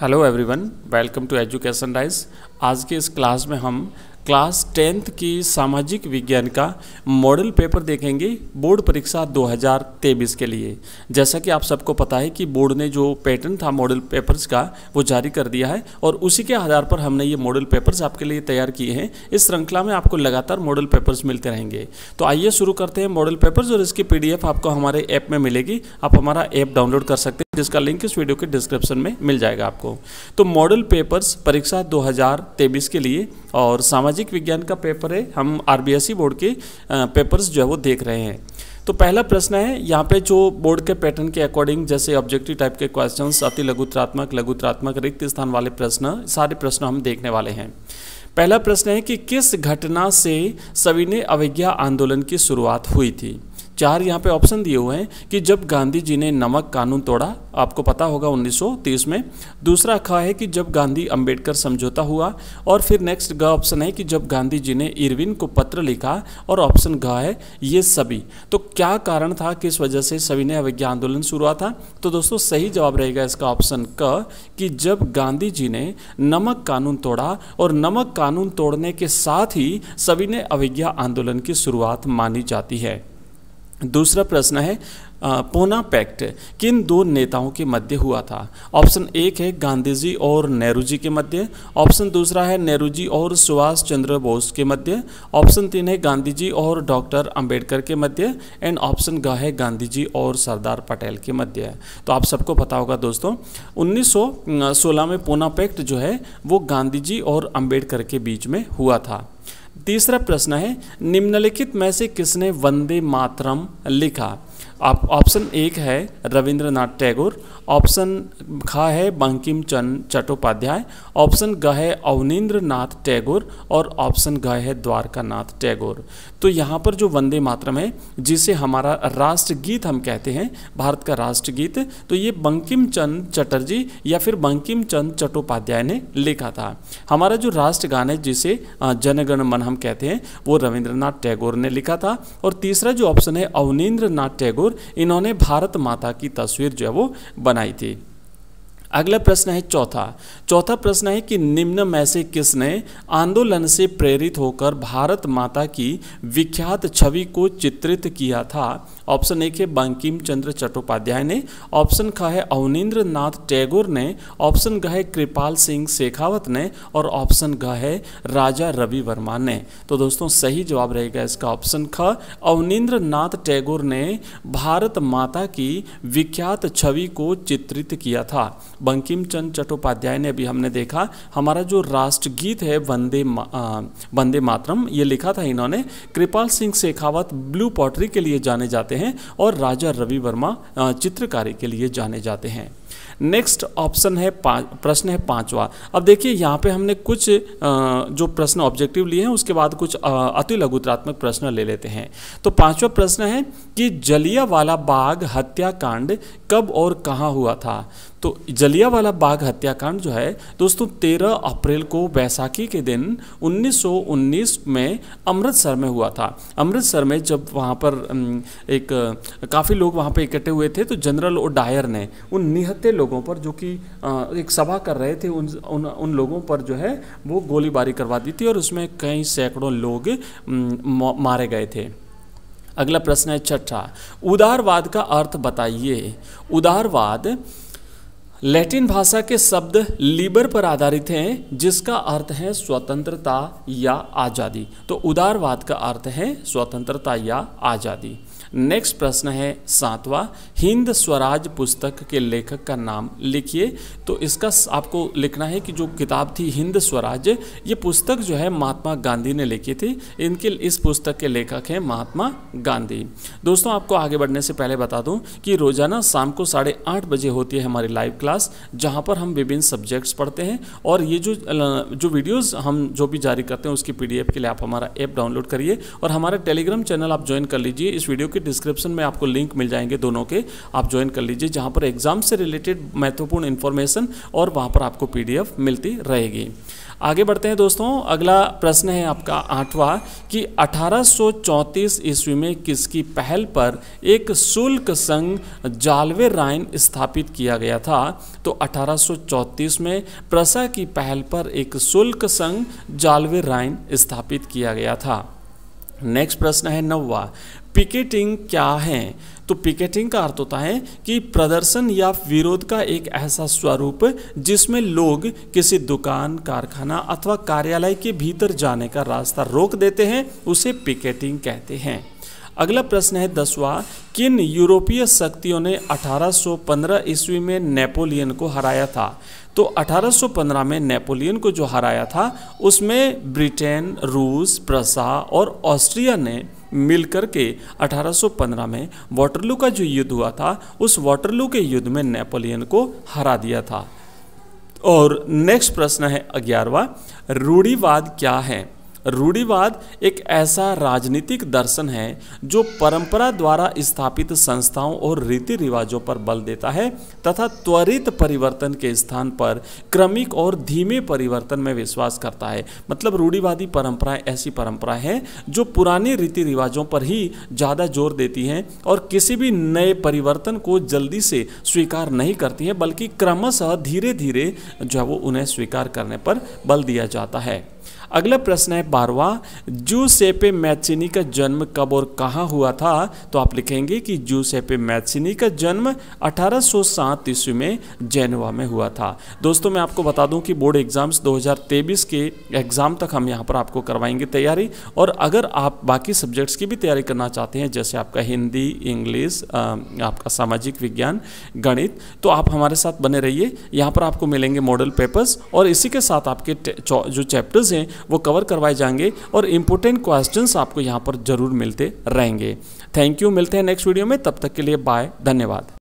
Hello everyone, welcome to Education आज के इस क्लास में हम क्लास टेंथ की सामाजिक विज्ञान का मॉडल पेपर देखेंगे बोर्ड परीक्षा 2023 के लिए जैसा कि आप सबको पता है कि बोर्ड ने जो पैटर्न था मॉडल पेपर्स का वो जारी कर दिया है और उसी के आधार पर हमने ये मॉडल पेपर्स आपके लिए तैयार किए हैं इस श्रृंखला में आपको लगातार मॉडल पेपर्स मिलते रहेंगे तो आइए शुरू करते हैं मॉडल पेपर्स और इसकी पी आपको हमारे ऐप में मिलेगी आप हमारा ऐप डाउनलोड कर सकते हैं जिसका लिंक इस वीडियो के डिस्क्रिप्शन में मिल जाएगा आपको तो मॉडल पेपर्स परीक्षा दो हजार तेईस के लिए और सामाजिक विज्ञान का पेपर है हम आर e बोर्ड के पेपर्स जो है वो देख रहे हैं तो पहला प्रश्न है यहाँ पे जो बोर्ड के पैटर्न के अकॉर्डिंग जैसे ऑब्जेक्टिव टाइप के क्वेश्चंस अति लघुत्रात्मक लघुत्रात्मक रिक्त स्थान वाले प्रश्न सारे प्रश्न हम देखने वाले हैं पहला प्रश्न है कि किस घटना से सविनय अवज्ञा आंदोलन की शुरुआत हुई थी चार यहाँ पे ऑप्शन दिए हुए हैं कि जब गांधी जी ने नमक कानून तोड़ा आपको पता होगा 1930 में दूसरा खा है कि जब गांधी अंबेडकर समझौता हुआ और फिर नेक्स्ट ग ऑप्शन है कि जब गांधी जी ने इरविन को पत्र लिखा और ऑप्शन घ है ये सभी तो क्या कारण था किस वजह से सभी ने अवज्ञा आंदोलन शुरू हुआ था तो दोस्तों सही जवाब रहेगा इसका ऑप्शन क कि जब गांधी जी ने नमक कानून तोड़ा और नमक कानून तोड़ने के साथ ही सभी ने अवज्ञा आंदोलन की शुरुआत मानी जाती है दूसरा प्रश्न है पोना पैक्ट किन दो नेताओं के मध्य हुआ था ऑप्शन एक है गांधी जी और नेहरू जी के मध्य ऑप्शन दूसरा है नेहरू जी और सुभाष चंद्र बोस के मध्य ऑप्शन तीन है गांधी जी और डॉक्टर अंबेडकर के मध्य एंड ऑप्शन ग है गांधी जी और सरदार पटेल के मध्य तो आप सबको पता होगा दोस्तों 1916 में पोना पैक्ट जो है वो गांधी जी और अम्बेडकर के बीच में हुआ था तीसरा प्रश्न है निम्नलिखित में से किसने वंदे मातरम लिखा आप ऑप्शन एक है रविंद्रनाथ टैगोर ऑप्शन ख है बंकिम चंद चट्टोपाध्याय ऑप्शन ग है अवनीन्द्र नाथ टैगोर और ऑप्शन ग है द्वारका नाथ टैगोर तो यहाँ पर जो वंदे मातरम है जिसे हमारा राष्ट्रगीत हम कहते हैं भारत का राष्ट्रगीत तो ये बंकिम चंद चटर्जी या फिर बंकिम चंद चट्टोपाध्याय ने लिखा था हमारा जो राष्ट्रगान है जिसे जनगण मन हम कहते हैं वो रविंद्रनाथ टैगोर ने लिखा था और तीसरा जो ऑप्शन है अवनीन्द्र नाथ टैगोर इन्होंने भारत माता की तस्वीर जो है वो बनाई थी अगला प्रश्न है चौथा चौथा प्रश्न है कि निम्न में से किसने आंदोलन से प्रेरित होकर भारत माता की विख्यात छवि को चित्रित किया था ऑप्शन एक है बंकिम चंद्र चट्टोपाध्याय ने ऑप्शन ख है अवनिंद्र नाथ टैगोर ने ऑप्शन ग है कृपाल सिंह शेखावत ने और ऑप्शन ग है राजा रवि वर्मा ने तो दोस्तों सही जवाब रहेगा इसका ऑप्शन ख अवनिंद्र नाथ टैगोर ने भारत माता की विख्यात छवि को चित्रित किया था बंकिम चंद चट्टोपाध्याय ने अभी हमने देखा हमारा जो राष्ट्रगीत है वंदे मा, वंदे मातरम ये लिखा था इन्होंने कृपाल सिंह शेखावत ब्लू पॉटरी के लिए जाने जाते हैं और राजा रवि वर्मा चित्रकारी के लिए जाने जाते हैं नेक्स्ट ऑप्शन है प्रश्न है पांचवा अब देखिए यहाँ पे हमने कुछ जो प्रश्न ऑब्जेक्टिव लिए हैं उसके बाद कुछ अति लघुतरात्मक प्रश्न ले लेते हैं तो पांचवा प्रश्न है कि जलिया वाला बाघ हत्याकांड कब और कहाँ हुआ था तो जलिया वाला बाघ हत्याकांड जो है दोस्तों 13 अप्रैल को बैसाखी के दिन 1919 में अमृतसर में हुआ था अमृतसर में जब वहाँ पर एक काफ़ी लोग वहाँ पर इकट्ठे हुए थे तो जनरल ओ डायर ने उन निहत्ते लोगों लोगों पर जो कि एक सभा कर रहे थे उन उन उन लोगों पर जो है वो गोलीबारी करवा दी थी और उसमें कई सैकड़ों लोग मारे गए थे अगला प्रश्न है छठा उदारवाद का अर्थ बताइए उदारवाद लैटिन भाषा के शब्द लिबर पर आधारित हैं जिसका अर्थ है स्वतंत्रता या आज़ादी तो उदारवाद का अर्थ है स्वतंत्रता या आज़ादी नेक्स्ट प्रश्न है सातवां हिंद स्वराज पुस्तक के लेखक का नाम लिखिए तो इसका आपको लिखना है कि जो किताब थी हिंद स्वराज ये पुस्तक जो है महात्मा गांधी ने लिखी थी इनके इस पुस्तक के लेखक हैं महात्मा गांधी दोस्तों आपको आगे बढ़ने से पहले बता दूं कि रोज़ाना शाम को साढ़े आठ बजे होती है हमारी लाइव क्लास क्लास जहाँ पर हम विभिन्न सब्जेक्ट्स पढ़ते हैं और ये जो जो वीडियोस हम जो भी जारी करते हैं उसकी पीडीएफ के लिए आप हमारा ऐप डाउनलोड करिए और हमारा टेलीग्राम चैनल आप ज्वाइन कर लीजिए इस वीडियो के डिस्क्रिप्शन में आपको लिंक मिल जाएंगे दोनों के आप ज्वाइन कर लीजिए जहाँ पर एग्जाम से रिलेटेड महत्वपूर्ण इन्फॉर्मेशन और वहाँ पर आपको पी मिलती रहेगी आगे बढ़ते हैं दोस्तों अगला प्रश्न है आपका आठवां कि 1834 ईस्वी में किसकी पहल पर एक शुल्क संघ जालवे राइन स्थापित किया गया था तो 1834 में प्रसा की पहल पर एक शुल्क संघ जालवे राइन स्थापित किया गया था नेक्स्ट प्रश्न है नववा पिकेटिंग क्या है तो पिकेटिंग का अर्थ होता है कि प्रदर्शन या विरोध का एक ऐसा स्वरूप जिसमें लोग किसी दुकान कारखाना अथवा कार्यालय के भीतर जाने का रास्ता रोक देते हैं उसे पिकेटिंग कहते हैं अगला प्रश्न है दसवा किन यूरोपीय शक्तियों ने 1815 ईस्वी में नेपोलियन को हराया था तो 1815 में नेपोलियन को जो हराया था उसमें ब्रिटेन रूस प्रसा और ऑस्ट्रिया ने मिलकर के 1815 में वाटरलू का जो युद्ध हुआ था उस वाटरलू के युद्ध में नेपोलियन को हरा दिया था और नेक्स्ट प्रश्न है ग्यारहवा रूढ़ीवाद क्या है रूढ़िवाद एक ऐसा राजनीतिक दर्शन है जो परंपरा द्वारा स्थापित संस्थाओं और रीति रिवाजों पर बल देता है तथा त्वरित परिवर्तन के स्थान पर क्रमिक और धीमे परिवर्तन में विश्वास करता है मतलब रूढ़िवादी परंपराएं ऐसी परंपराएं हैं जो पुराने रीति रिवाजों पर ही ज़्यादा जोर देती हैं और किसी भी नए परिवर्तन को जल्दी से स्वीकार नहीं करती हैं बल्कि क्रमशः धीरे धीरे जो है वो उन्हें स्वीकार करने पर बल दिया जाता है अगला प्रश्न है बारवा जूसेपे मैचिनी का जन्म कब और कहाँ हुआ था तो आप लिखेंगे कि जूसेपे मैचिनी का जन्म 1807 ईस्वी में जेनवा में हुआ था दोस्तों मैं आपको बता दूं कि बोर्ड एग्ज़ाम्स 2023 के एग्ज़ाम तक हम यहाँ पर आपको करवाएंगे तैयारी और अगर आप बाकी सब्जेक्ट्स की भी तैयारी करना चाहते हैं जैसे आपका हिंदी इंग्लिश आपका सामाजिक विज्ञान गणित तो आप हमारे साथ बने रहिए यहाँ पर आपको मिलेंगे मॉडल पेपर्स और इसी के साथ आपके जो चैप्टर्स हैं वो कवर करवाए जाएंगे और इंपॉर्टेंट क्वेश्चन आपको यहाँ पर जरूर मिलते रहेंगे थैंक यू मिलते हैं नेक्स्ट वीडियो में तब तक के लिए बाय धन्यवाद